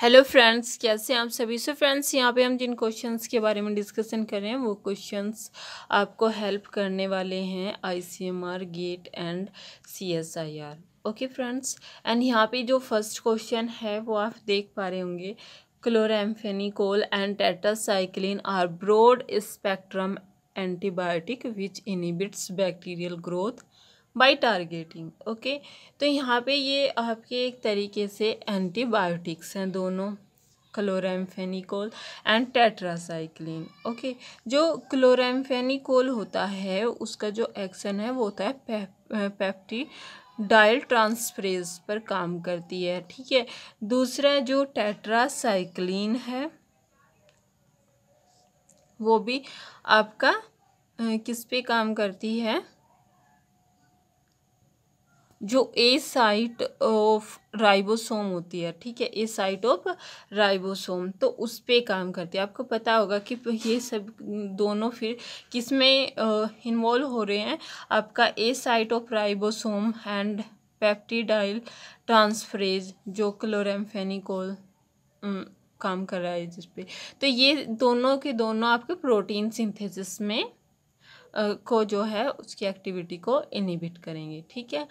Hello friends कैसे हैं आप सभी से फ्रेंड्स यहाँ पे हम जिन क्वेश्चंस के बारे में डिस्कशन कर रहे हैं वो क्वेश्चंस आपको हेल्प करने वाले हैं ICMR GATE and CSIR okay friends and यहाँ पे जो फर्स्ट क्वेश्चन है वो आप देख पा रहे होंगे chloramphenicol and tetracycline are broad spectrum antibiotic which inhibits bacterial growth by targeting okay तो यहाँ पे ये आपके एक तरीके से एंटीबायोटिक्स हैं दोनों क्लोरेम्फेनिकोल एंड टेट्रासाइक्लिन ओके जो क्लोरेम्फेनिकोल होता है उसका जो एक्शन है वो होता है पैप्टी पेप्टी डायल ट्रांसफ्रेज पर काम करती है ठीक है दूसरा जो टेट्रासाइक्लिन है वो भी आपका किस पे काम करती है जो ए साइट ऑफ राइबोसोम होती है ठीक है ए साइट ऑफ राइबोसोम तो उस पर काम करती है आपको पता होगा कि ये सब दोनों फिर किस में इन्वॉल्व हो रहे हैं आपका A site of ribosome and peptidyl transferase जो क्लोरेम्फेनिकोल काम कर रहा है जिस पे तो ये दोनों के दोनों आपके प्रोटीन सिंथेसिस में को जो है उसकी एक्टिविटी को इनिबिट करेंगे ठीक है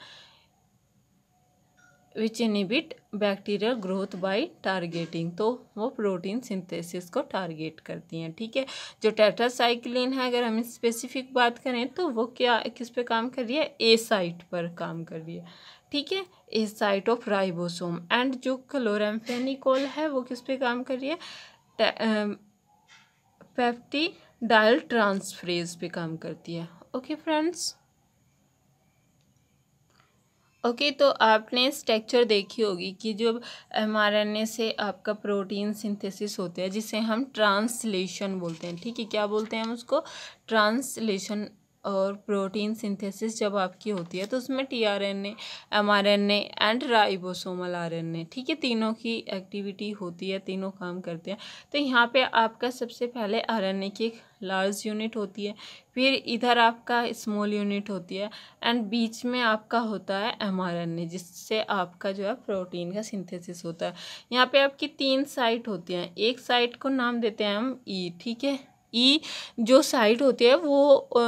which inhibit bacterial growth by targeting तो वो प्रोटीन सिंथेसिस को टारगेट करती हैं ठीक है जो टेट्रासाइक्लिन है अगर हम स्पेसिफिक बात करें तो वो क्या किस पे काम कर रही है ए साइट पर काम कर रही है ठीक है A site of ribosome and जो क्लोरेम्फेनिकोल है वो किस पे काम कर रही है पेप्टी डायल ट्रांसफ्रेज पे काम करती है ओके okay, फ्रेंड्स ओके तो आपने स्ट्रक्चर देखी होगी कि जो एमआरएनए से आपका प्रोटीन सिंथेसिस होता है जिसे हम ट्रांसलेशन बोलते हैं ठीक है क्या बोलते हैं हम उसको ट्रांसलेशन और प्रोटीन सिंथेसिस जब आपकी होती है तो उसमें T R N M R N and ribosomal R N A ठीक है तीनों की एक्टिविटी होती है तीनों काम करते हैं तो यहाँ पे आपका सबसे पहले आर एन ए की एक लार्ज यूनिट होती है फिर इधर आपका स्मॉल यूनिट होती है एंड बीच में आपका होता है एम आर एन ए जिससे आपका जो है प्रोटीन का सिंथेसिस होता है यहाँ पर आपकी तीन साइट होती हैं एक साइट को नाम देते हैं हम ई ठीक है ई जो साइट होती है वो आ,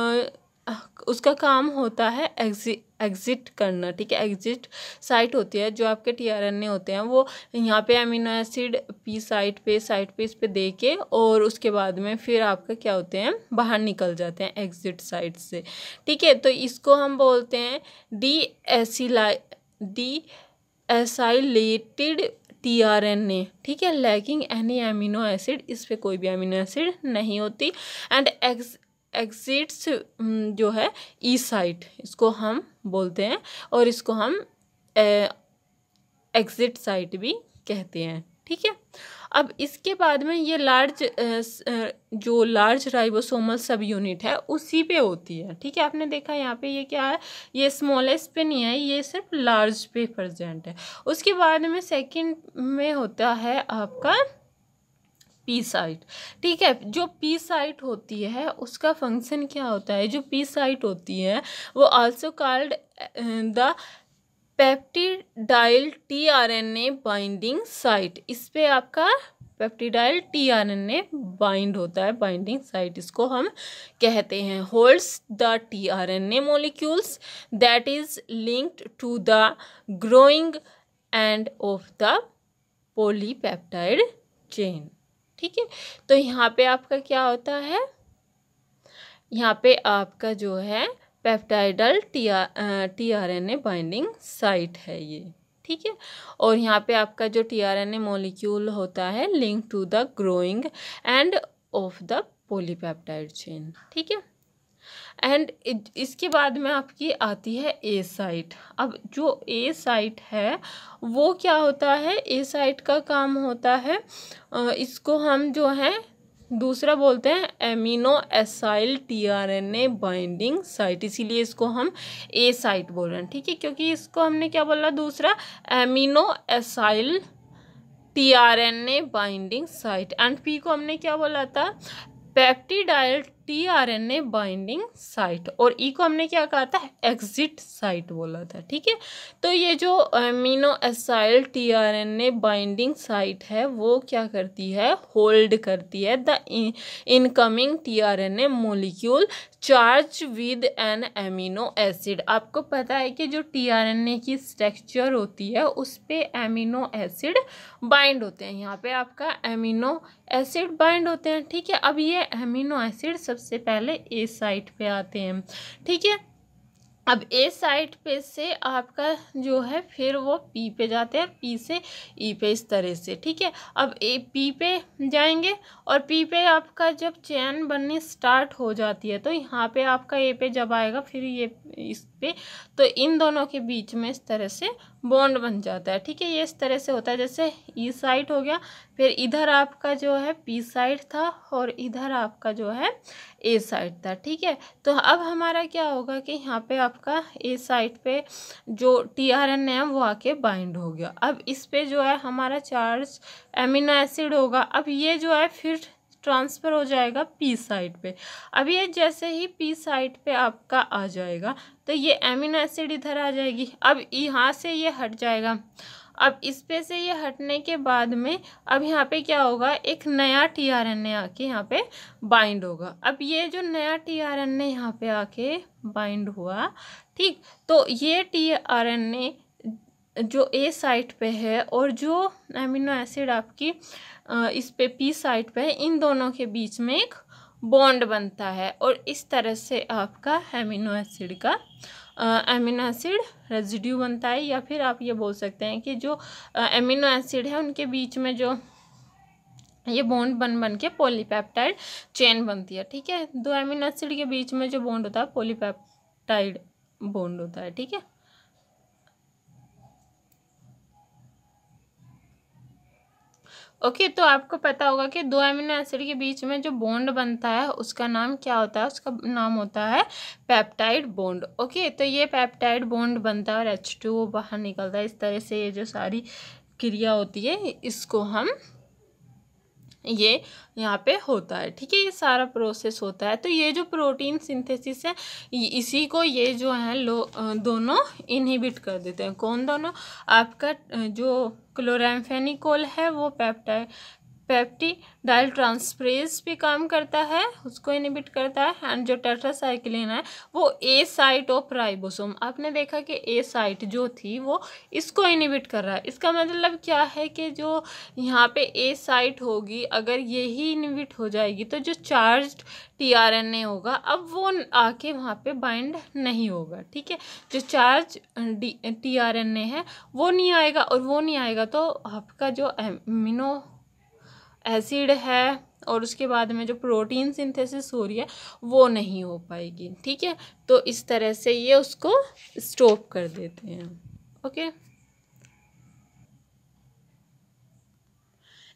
उसका काम होता है एग्जिट एग्ज़िट करना ठीक है एग्ज़िट साइट होती है जो आपके टी आर एन ए होते हैं वो यहाँ पे अमीनो एसिड पी साइट पे साइट पे इस पर दे के और उसके बाद में फिर आपका क्या होते हैं बाहर निकल जाते हैं एग्ज़िट साइट से ठीक है तो इसको हम बोलते हैं deacyl deacylated T R N A ठीक है लैकिंग एनी एमिनो एसिड इस पर कोई भी एमिनो एसिड नहीं होती एंड एग्ज एग्जिट्स mm, जो है ई साइट इसको हम बोलते हैं और इसको हम एग्जिट साइट भी कहते हैं ठीक है अब इसके बाद में ये लार्ज जो लार्ज राइबोसोमल सब यूनिट है उसी पे होती है ठीक है आपने देखा यहाँ पे ये क्या है ये स्मॉलेस्ट पे नहीं है ये सिर्फ लार्ज पे प्रजेंट है उसके बाद में सेकंड में होता है आपका पी साइट ठीक है जो पी साइट होती है उसका फंक्शन क्या होता है जो पी साइट होती है वो also called the peptidyl T R N A binding site इस पर आपका peptidyl T R N A bind होता है बाइंडिंग साइट इसको हम कहते हैं holds the T R N A molecules that is linked to the growing end of the polypeptide chain ठीक है तो यहाँ पे आपका क्या होता है यहाँ पे आपका जो है peptidyl T T R N A binding site है ये ठीक है और यहाँ पे आपका जो T R N A molecule होता है link to the growing end of the polypeptide chain ठीक है एंड इसके बाद में आपकी आती है ए साइट अब जो ए साइट है वो क्या होता है ए साइट का काम होता है इसको हम जो है दूसरा बोलते हैं amino acyl tRNA binding site इसीलिए इसको हम ए साइट बोल रहे हैं ठीक है क्योंकि इसको हमने क्या बोला दूसरा amino acyl tRNA binding site and P को हमने क्या बोला था peptidyl T R N A binding site और ई e को हमने क्या कहा था एग्जिट साइट बोला था ठीक है तो ये जो amino acyl T R N A binding site है वो क्या करती है होल्ड करती है the incoming T R N A molecule charge with an amino acid आपको पता है कि जो टी आर एन ए की स्ट्रक्चर होती है उस पर एमिनो एसिड बाइंड होते हैं यहाँ पे आपका एमिनो एसिड बाइंड होते हैं ठीक है अब ये एमिनो एसिड सब सबसे पहले ए साइट पे आते हैं ठीक है अब ए साइट पे से आपका जो है फिर वो पी पे जाते हैं पी से ई e पे इस तरह से ठीक है अब ए पी पे जाएंगे और पी पे आपका जब चैन बनने स्टार्ट हो जाती है तो यहाँ पे आपका ए पे जब आएगा फिर ये इस पे तो इन दोनों के बीच में इस तरह से बॉन्ड बन जाता है ठीक है ये इस तरह से होता है जैसे ई e साइड हो गया फिर इधर आपका जो है पी साइड था और इधर आपका जो है ए साइड था ठीक है तो अब हमारा क्या होगा कि यहाँ पे आपका ए साइड पे जो टी आर एन है वो आके बाइंड हो गया अब इस पे जो है हमारा चार्ज एमिनो एसिड होगा अब ये जो है फिर ट्रांसफ़र हो जाएगा पी साइड पे अब ये जैसे ही पी साइड पे आपका आ जाएगा तो ये एमिनो एसिड इधर आ जाएगी अब यहाँ से ये हट जाएगा अब इस पे से ये हटने के बाद में अब यहाँ पे क्या होगा एक नया टी आर एन ए आके यहाँ पे बाइंड होगा अब ये जो नया टी आर एन ए यहाँ पे आके बाइंड हुआ ठीक तो ये टी आर एन ए जो ए साइट पे है और जो एमिनो एसिड आपकी इस पे पी साइट पे है इन दोनों के बीच में एक बॉन्ड बनता है और इस तरह से आपका एमिनो एसिड का एमिनो एसिड रेजिड्यू बनता है या फिर आप ये बोल सकते हैं कि जो एमिनो एसिड है उनके बीच में जो ये बॉन्ड बन बन के पॉलीपेप्टाइड चेन बनती है ठीक है दो एमिनो एसिड के बीच में जो बॉन्ड होता है पॉलीपेप्टाइड बॉन्ड होता है ठीक है ओके okay, तो आपको पता होगा कि दो अमीनो एसिड के बीच में जो बॉन्ड बनता है उसका नाम क्या होता है उसका नाम होता है पेप्टाइड बॉन्ड ओके तो ये पेप्टाइड बॉन्ड बनता है और एच टू बाहर निकलता है इस तरह से ये जो सारी क्रिया होती है इसको हम ये यहाँ पे होता है ठीक है ये सारा प्रोसेस होता है तो ये जो प्रोटीन सिंथेसिस है इसी को ये जो है लो दोनों इनहिबिट कर देते हैं कौन दोनों आपका जो क्लोराम्फेनिकोल है वो पेप्टाइड डायल ट्रांसप्रेस पे काम करता है उसको इनिबिट करता है एंड जो टेट्रासाइक्लिन है वो ए साइट ऑफ राइबोसोम आपने देखा कि ए साइट जो थी वो इसको इनिबिट कर रहा है इसका मतलब क्या है कि जो यहाँ पे ए साइट होगी अगर यही इनिबिट हो जाएगी तो जो charge T R N A होगा अब वो आके वहाँ पे बाइंड नहीं होगा ठीक है जो charged T R N A है वो नहीं आएगा और वो नहीं आएगा तो आपका जो एमिनो एसिड है और उसके बाद में जो प्रोटीन सिंथेसिस हो रही है वो नहीं हो पाएगी ठीक है तो इस तरह से ये उसको स्टॉप कर देते हैं ओके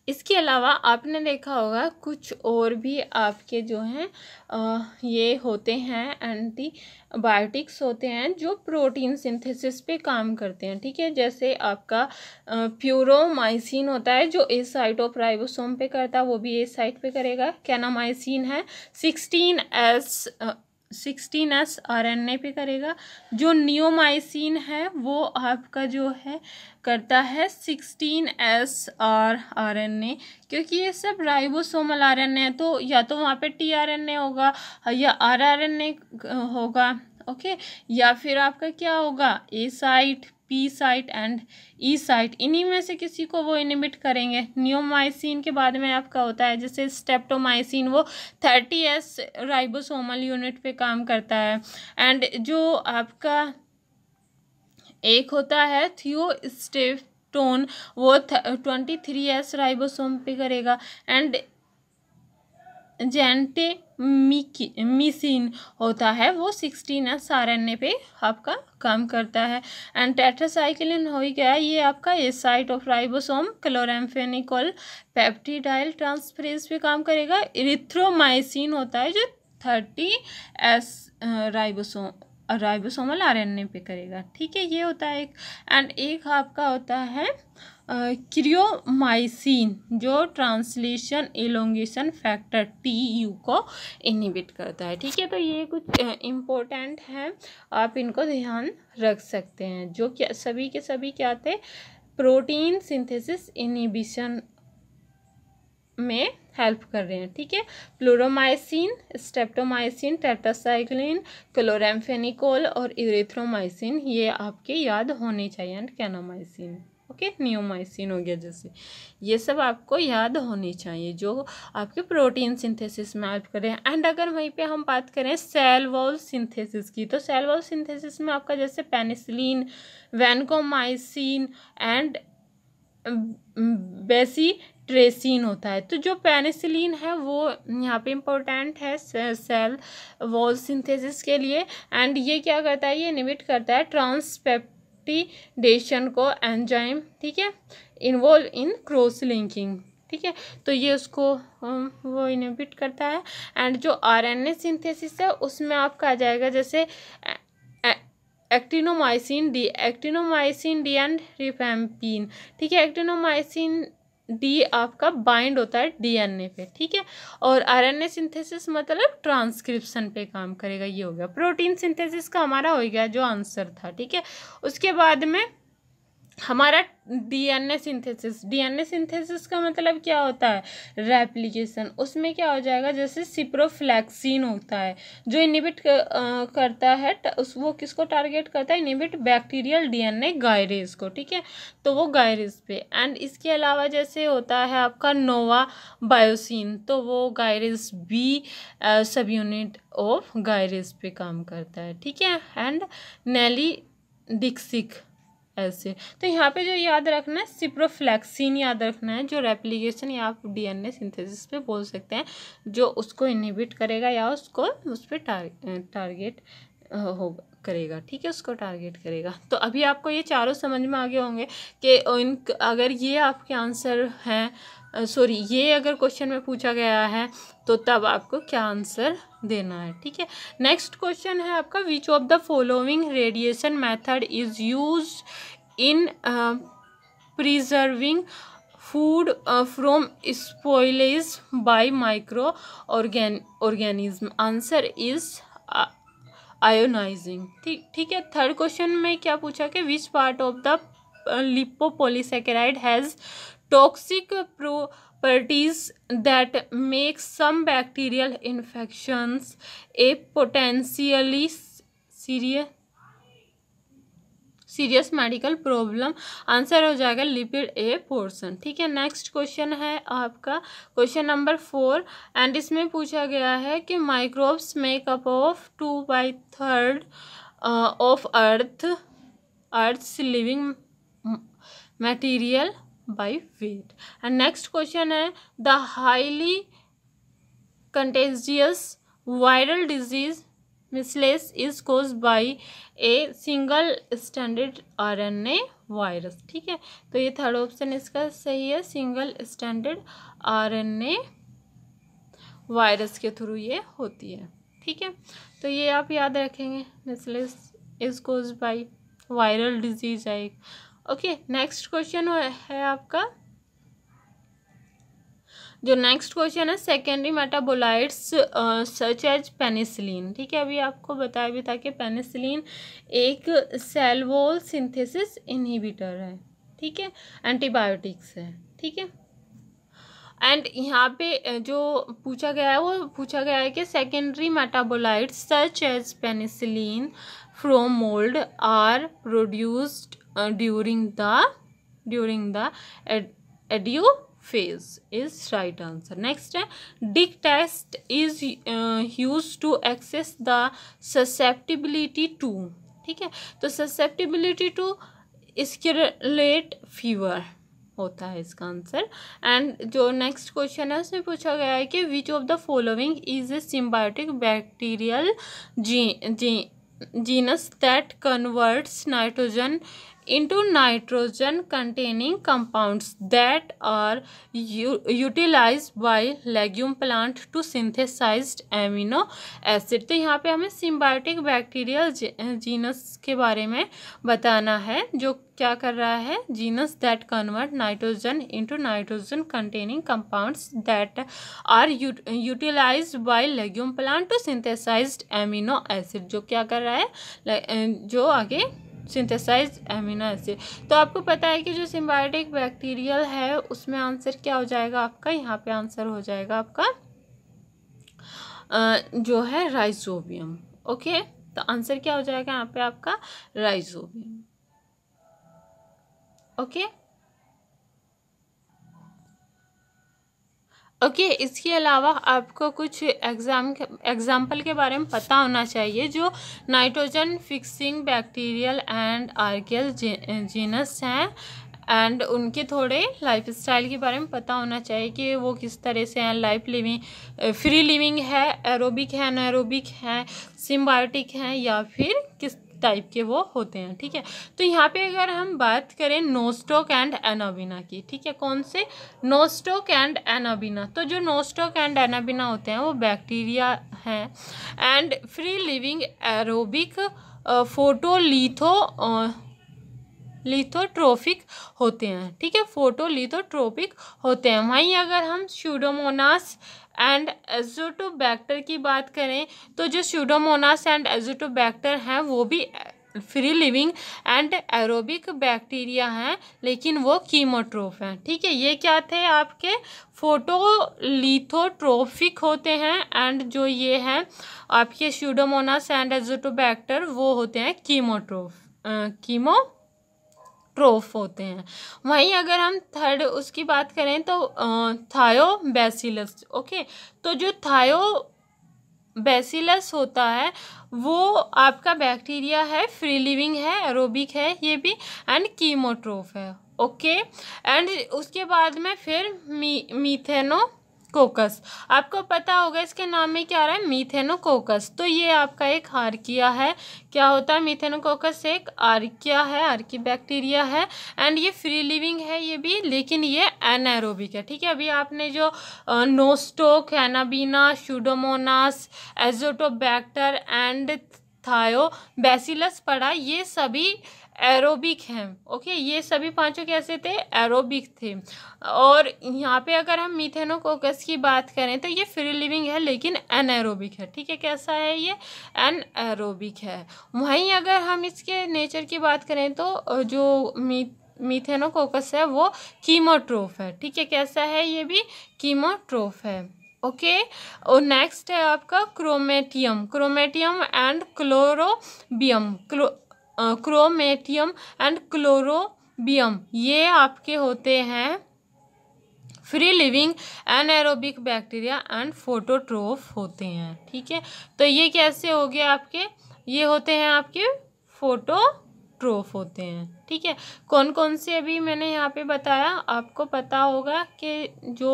इसके अलावा आपने देखा होगा कुछ और भी आपके जो हैं ये होते हैं एंटीबायोटिक्स होते हैं जो प्रोटीन सिंथेसिस पे काम करते हैं ठीक है जैसे आपका प्यूरोमाइसिन होता है जो ए साइट ऑफ राइबोसोम पे करता है वो भी ए साइट पे करेगा कैनामाइसिन है sixteen S sixteen S R N A पे करेगा जो नियोमाइसिन है वो आपका जो है करता है sixteen S R R N A क्योंकि ये सब राइबोसोमल आर एन ए है तो या तो वहाँ पे टी आर एन ए होगा या आर आर एन ए होगा ओके या फिर आपका क्या होगा A site P site and E site इन्हीं में से किसी को वो इनिबिट करेंगे न्योमाइसिन के बाद में आपका होता है जैसे स्टेप्टोमाइसिन वो थर्टी एस राइबोसोमल यूनिट पे काम करता है एंड जो आपका एक होता है थियोस्टेफ टोन वो ट्वेंटी थ्री एस राइबोसोम पे करेगा एंड जेंटे मिसिन होता है वो sixteen S R N A पे आपका काम करता है एंड टेट्रासाइक्लिन हो गया ये आपका इस site of ribosome chloramphenicol peptidyl transferase पे काम करेगा इरिथ्रोमाइसिन होता है जो thirty S ribosome ribosomal RNA पे करेगा ठीक है ये होता है एक एंड एक आपका होता है क्रियोमाइसिन जो translation elongation factor T U को इनहिबिट करता है ठीक है तो ये कुछ इम्पोर्टेंट हैं आप इनको ध्यान रख सकते हैं जो क्या सभी के सभी क्या थे प्रोटीन सिंथेसिस इनिबिशन में हेल्प कर रहे हैं ठीक है प्लोरोमाइसिन स्टेप्टोमाइसिन टेटासाइक्लिन क्लोरेम्फेनिकोल और इरेथ्रोमाइसिन ये आपके याद होने चाहिए एंड कैनोमाइसिन ओके नियोमाइसिन हो गया जैसे ये सब आपको याद होनी चाहिए जो आपके प्रोटीन सिंथेसिस में हेल्प करें एंड अगर वहीं पे हम बात करें सेल वॉल सिंथेसिस की तो सेल वॉल सिंथेसिस में आपका जैसे पेनिसिलिन वैनकोमाइसिन एंड बेसी ट्रेसिन होता है तो जो पेनिसिलिन है वो यहाँ पे इम्पोर्टेंट है सेल वॉल सिंथेसिस के लिए एंड ये क्या करता है ये इनिबिट करता है ट्रांसपेप को एंजाइम ठीक है इन्वॉल्व इन क्रॉस लिंकिंग ठीक है तो ये उसको वो इनिबिट करता है एंड जो आरएनए सिंथेसिस है उसमें आपका आ जाएगा जैसे actinomycin D actinomycin D and rifampin ठीक है एक्टिनोमाइसिन डी आपका बाइंड होता है डीएनए पे ठीक है और आरएनए सिंथेसिस मतलब ट्रांसक्रिप्शन पे काम करेगा ये हो गया प्रोटीन सिंथेसिस का हमारा हो गया जो आंसर था ठीक है उसके बाद में हमारा डीएनए सिंथेसिस डीएनए सिंथेसिस का मतलब क्या होता है रेप्लिकेशन उसमें क्या हो जाएगा जैसे सिप्रोफ्लैक्सिन होता है जो इनिबिट करता है उस वो किसको टारगेट करता है इनिबिट बैक्टीरियल डीएनए गायरेज को ठीक है तो वो गायरेज पे एंड इसके अलावा जैसे होता है आपका नोवा बायोसिन तो वो gyrase B subunit of gyrase पे काम करता है ठीक है एंड नैली डिक्सिक ऐसे तो यहाँ पे जो याद रखना है सिप्रोफ्लैक्सिन याद रखना है जो रेप्लीकेशन या आप डीएनए सिंथेसिस पे बोल सकते हैं जो उसको इनहिबिट करेगा या उसको उस पर टार, टारगेट होगा करेगा ठीक है उसको टारगेट करेगा तो अभी आपको ये चारों समझ में आ गए होंगे कि इन अगर ये आपके आंसर हैं सॉरी ये अगर क्वेश्चन में पूछा गया है तो तब आपको क्या आंसर देना है ठीक है नेक्स्ट क्वेश्चन है आपका which of the following radiation method is use in preserving food from spoilage by micro organ organism answer is ionizing ठीक ठीक है थर्ड क्वेश्चन में क्या पूछा कि which part of the lipo polysaccharide has toxic properties that make some bacterial infections a potentially serious serious medical problem answer हो जाएगा lipid a portion ठीक है नेक्स्ट क्वेश्चन है आपका क्वेश्चन नंबर फोर एंड इसमें पूछा गया है कि microbes make up of two by third of earth earth living material by weight and next question है the highly contagious viral disease measles is cause by a single standard R N A virus ठीक है तो ये third option इसका सही है single standard R N A virus के through ये होती है ठीक है तो ये आप याद रखेंगे measles is cause by viral disease है एक ओके नेक्स्ट क्वेश्चन है आपका जो नेक्स्ट क्वेश्चन है secondary metabolites such as penicillin ठीक है अभी आपको बताया भी था कि पेनिसिलिन एक सेलवोल सिंथेसिस इनहिबिटर है ठीक है एंटीबायोटिक्स है ठीक है एंड यहाँ पे जो पूछा गया है वो पूछा गया है कि secondary metabolite such as penicillin from mold are produced during the during the idiophase is right answer next है Dick test is use to access the susceptibility to ठीक है तो ससेप्टिबिलिटी टू स्केट फीवर होता है इसका answer and जो next question है उसमें पूछा गया है कि which of the following is a symbiotic bacterial G G genus that converts nitrogen into nitrogen containing compounds that are utilize by legume plant to synthesize amino acid तो यहाँ पे हमें सिम्बायोटिक बैक्टीरियल जीनस के बारे में बताना है जो क्या कर रहा है genus that convert nitrogen into nitrogen containing compounds that are utilize by legume plant to synthesize amino acid जो क्या कर रहा है जो आगे सिंथेसाइज एमिनो एसिड तो आपको पता है कि जो सिम्बायोटिक बैक्टीरियल है उसमें आंसर क्या हो जाएगा आपका यहाँ पे आंसर हो जाएगा आपका जो है राइजोबियम ओके तो आंसर क्या हो जाएगा यहाँ पे आपका राइजोबियम ओके ओके okay, इसके अलावा आपको कुछ एग्जाम एग्जाम्पल के बारे में पता होना चाहिए जो nitrogen fixing bacterial and archaeal genus हैं एंड उनके थोड़े लाइफ स्टाइल के बारे में पता होना चाहिए कि वो किस तरह से हैं लाइफ लिविंग फ्री लिविंग है एरोबिक है एनारोबिक है सिम्बायोटिक हैं या फिर किस टाइप के वो होते हैं ठीक है तो यहाँ पे अगर हम बात करें नोस्टोक एंड एनाबिना की ठीक है कौन से नोस्टोक एंड एनाबिना तो जो नोस्टोक एंड एनाबिना होते हैं वो बैक्टीरिया हैं and free living aerobic photolitho lithotrophic होते हैं ठीक है फोटोलिथोट्रोपिक होते हैं वहीं अगर हम शूडोमोनास एंड एजोटोबैक्टर की बात करें तो जो स्यूडोमोनास एंड एजोटोबैक्टर हैं वो भी free living and aerobic bacteria हैं लेकिन वो कीमोट्रोफ हैं ठीक है ये क्या थे आपके फोटोलिथोट्रोफिक होते हैं एंड जो ये हैं आपके स्यूडोमोनास एंड एजोटोबैक्टर वो होते हैं कीमोट्रोफ कीमो uh, प्रोफ होते हैं वहीं अगर हम थर्ड उसकी बात करें तो थायोबैसिलस ओके तो जो थायो बेसिलस होता है वो आपका बैक्टीरिया है फ्री लिविंग है एरोबिक है ये भी एंड कीमोट्रोफ है ओके एंड उसके बाद में फिर मी मीथेनो कोकस आपको पता होगा इसके नाम में क्या आ रहा है मीथेनोकोकस तो ये आपका एक आर्किया है क्या होता है मीथेनोकोकस एक आर्किया है आर्की बैक्टीरिया है एंड ये फ्री लिविंग है ये भी लेकिन ये एनारोबिक है ठीक है अभी आपने जो Nostoc Anabaena Pseudomonas Azotobacter and Thiobacillus पढ़ा ये सभी एरोबिक हैं ओके ये सभी पांचों कैसे थे एरोबिक थे और यहाँ पे अगर हम मीथेनोकोकस की बात करें तो ये फ्री लिविंग है लेकिन एरोबिक है ठीक है कैसा है ये एरोबिक है वहीं अगर हम इसके नेचर की बात करें तो जो मी मीथेनोकोकस है वो कीमोट्रोफ है ठीक है कैसा है ये भी कीमोट्रोफ है ओके okay. और नेक्स्ट है आपका Chromatium Chromatium and Chlorobium chlo Chromatium and Chlorobium ये आपके होते हैं free living anaerobic bacteria and phototroph होते हैं ठीक है तो ये कैसे हो गए आपके ये होते हैं आपके फोटोट्रोफ होते हैं ठीक है कौन कौन से अभी मैंने यहाँ पे बताया आपको पता होगा कि जो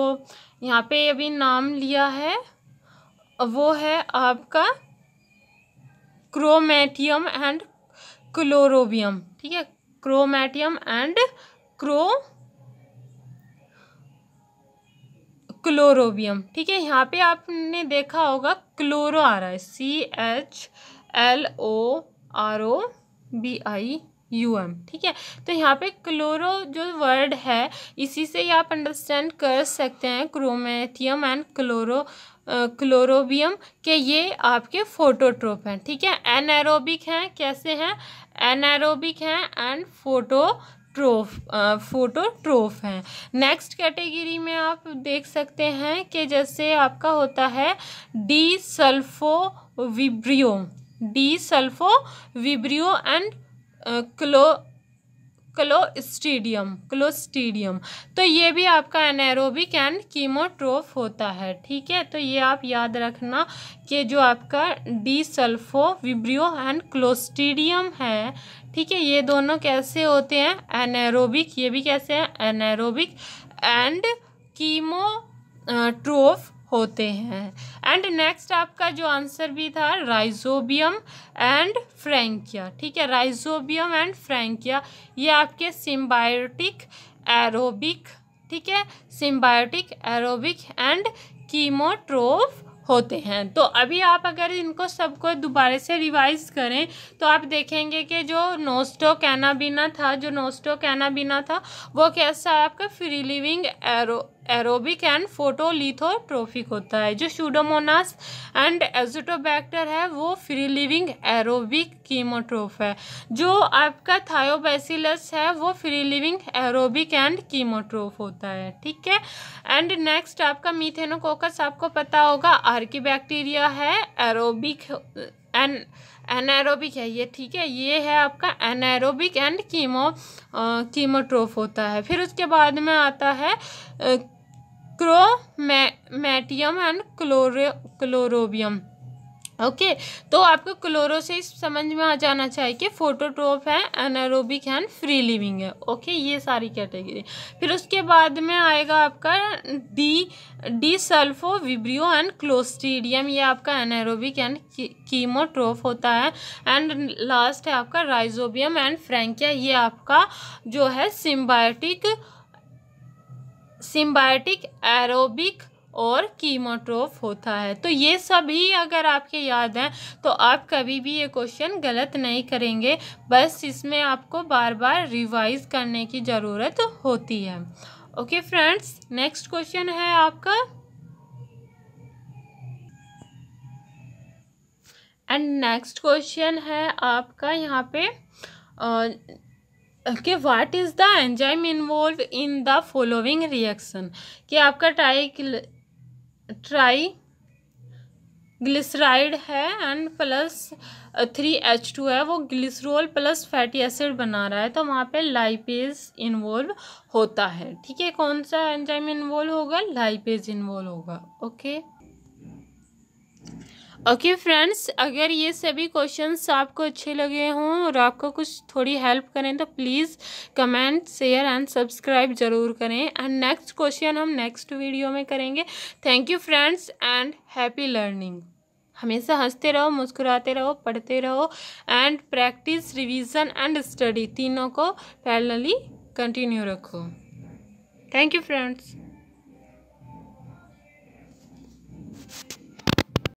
यहाँ पे अभी नाम लिया है वो है आपका क्रोमेटियम एंड क्लोरोबियम ठीक है क्रोमैटियम एंड क्रो क्लोरोबियम ठीक है यहाँ पे आपने देखा होगा क्लोरो आ रहा है C H L O R O B I U M ठीक है तो यहाँ पे क्लोरो जो वर्ड है इसी से ही आप अंडरस्टैंड कर सकते हैं क्रोमेथियम एंड क्लोरो क्लोरोबियम के ये आपके फोटोट्रोप हैं ठीक है एनारोबिक हैं कैसे हैं एनारोबिक हैं एंड फोटो ट्रोफ फोटोट्रोफ हैं नेक्स्ट कैटेगरी में आप देख सकते हैं कि जैसे आपका होता है Desulfovibrio Desulfovibrio and clo Clostridium Clostridium तो ये भी आपका एनैरोबिक एंड कीमोट्रोफ होता है ठीक है तो ये आप याद रखना कि जो आपका Desulfovibrio and Clostridium है ठीक है ये दोनों कैसे होते हैं एनारोबिक ये भी कैसे हैं एनारोबिक एंड कीमो ट्रोफ होते हैं एंड नेक्स्ट आपका जो आंसर भी था राइजोबियम एंड फ्रेंकिया ठीक है राइजोबियम एंड फ्रेंकिया ये आपके सिम्बायोटिक एरोबिक ठीक है सिम्बायोटिक एरोबिक एंड कीमोट्रोफ होते हैं तो अभी आप अगर इनको सबको दोबारा से रिवाइज करें तो आप देखेंगे कि जो नोस्टो कैनाबीना था जो नोस्टो कैनाबीना था वो कैसा है आपका free living aero aerobic and photolithotrophic होता है जो शूडोमोनास एंड एजोटोबैक्टर है वो फ्री लिविंग एरोबिक कीमोट्रोफ है जो आपका थायोबैसिलस है वो free living aerobic and chemotroph होता है ठीक है एंड नेक्स्ट आपका मीथेनोकोकस आपको पता होगा आर्की बैक्टीरिया है एरोबिक एंड एनारोबिक है ये ठीक है ये है आपका एनारोबिक एंड कीमो कीमोट्रोफ होता है फिर उसके बाद में आता है Chromatium and chloro Chlorobium okay okay, तो आपको क्लोरो से इस समझ में आ जाना चाहिए कि फोटोट्रोप है एनारोबिक है फ्री लिविंग है ओके ये सारी कैटेगरी फिर उसके बाद में आएगा आपका D Desulfovibrio and Clostridium ये आपका एनारोबिक एंड कीमोट्रोप होता है एंड लास्ट है आपका राइजोबियम एंड फ्रेंकिया ये आपका जो है सिम्बायोटिक सिम्बायोटिक एरोबिक और कीमोट्रोफ होता है तो ये सभी अगर आपके याद हैं तो आप कभी भी ये क्वेश्चन गलत नहीं करेंगे बस इसमें आपको बार बार रिवाइज करने की ज़रूरत होती है ओके फ्रेंड्स नेक्स्ट क्वेश्चन है आपका एंड नेक्स्ट क्वेश्चन है आपका यहाँ पे कि what is the enzyme involve in the following reaction कि आपका ट्राई ट्राई ग्लिसराइड है and plus three H two है वो ग्लिसरोल प्लस फैटी एसिड बना रहा है तो वहाँ पे लाइपेज इन्वॉल्व होता है ठीक है कौन सा एंजाइम इन्वॉल्व होगा लाइपेज इन्वॉल्व होगा okay okay? Okay okay friends अगर ये सभी क्वेश्चंस आपको अच्छे लगे हों और आपको कुछ थोड़ी हेल्प करें तो please comment share and subscribe ज़रूर करें एंड नेक्स्ट क्वेश्चन हम नेक्स्ट वीडियो में करेंगे thank you friends and happy learning हमेशा हंसते रहो मुस्कुराते रहो पढ़ते रहो and practice revision and study तीनों को पैरेलली कंटिन्यू रखो थैंक यू फ्रेंड्स